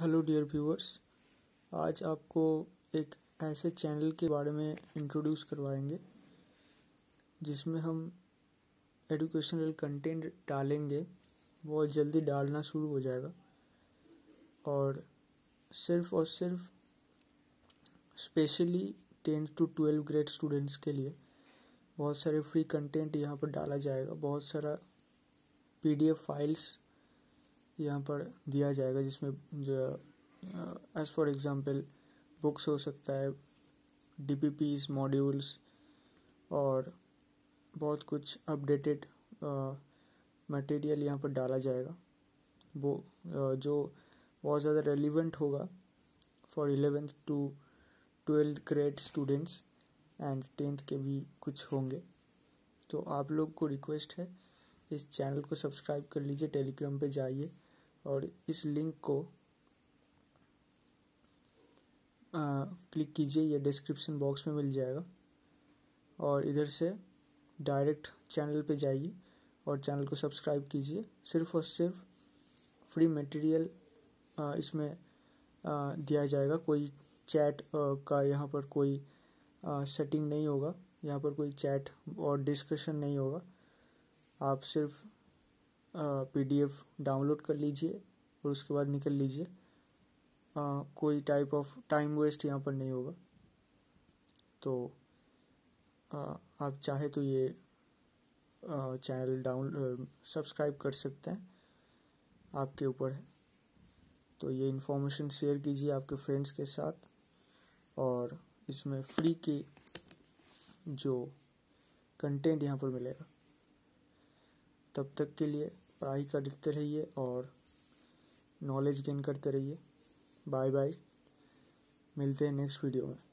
hello dear viewers आज आपको एक ऐसे चैनल के बारे में इंट्रोड्यूस करवाएंगे जिसमें हम एजुकेशनल कंटेंट डालेंगे वो जल्दी डालना शुरू हो जाएगा और सिर्फ और सिर्फ specially tenth to twelve grade students के लिए बहुत सारे फ्री कंटेंट यहाँ पर डाला जाएगा बहुत सारा पीडीएफ फाइल्स यहाँ पर दिया जाएगा जिसमें जो एज फॉर एग्ज़ाम्पल बुक्स हो सकता है डी पी पीज मॉड्यूल्स और बहुत कुछ अपडेटेड मटेरियल यहाँ पर डाला जाएगा वो जो बहुत ज़्यादा रेलिवेंट होगा for eleventh to twelfth grade students and tenth के भी कुछ होंगे तो आप लोग को रिक्वेस्ट है इस चैनल को सब्सक्राइब कर लीजिए टेलीग्राम पे जाइए और इस लिंक को आ, क्लिक कीजिए या डिस्क्रिप्शन बॉक्स में मिल जाएगा और इधर से डायरेक्ट चैनल पे जाइए और चैनल को सब्सक्राइब कीजिए सिर्फ और सिर्फ फ्री मटेरियल इसमें आ, दिया जाएगा कोई चैट का यहाँ पर कोई आ, सेटिंग नहीं होगा यहाँ पर कोई चैट और डिस्कशन नहीं होगा आप सिर्फ पीडीएफ डाउनलोड कर लीजिए और उसके बाद निकल लीजिए कोई टाइप ऑफ टाइम वेस्ट यहाँ पर नहीं होगा तो आ, आप चाहे तो ये चैनल डाउन सब्सक्राइब कर सकते हैं आपके ऊपर है तो ये इन्फॉर्मेशन शेयर कीजिए आपके फ्रेंड्स के साथ और इसमें फ्री की जो कंटेंट यहाँ पर मिलेगा तब तक के लिए पढ़ाई करते रहिए और नॉलेज गेन करते रहिए बाय बाय मिलते हैं नेक्स्ट वीडियो में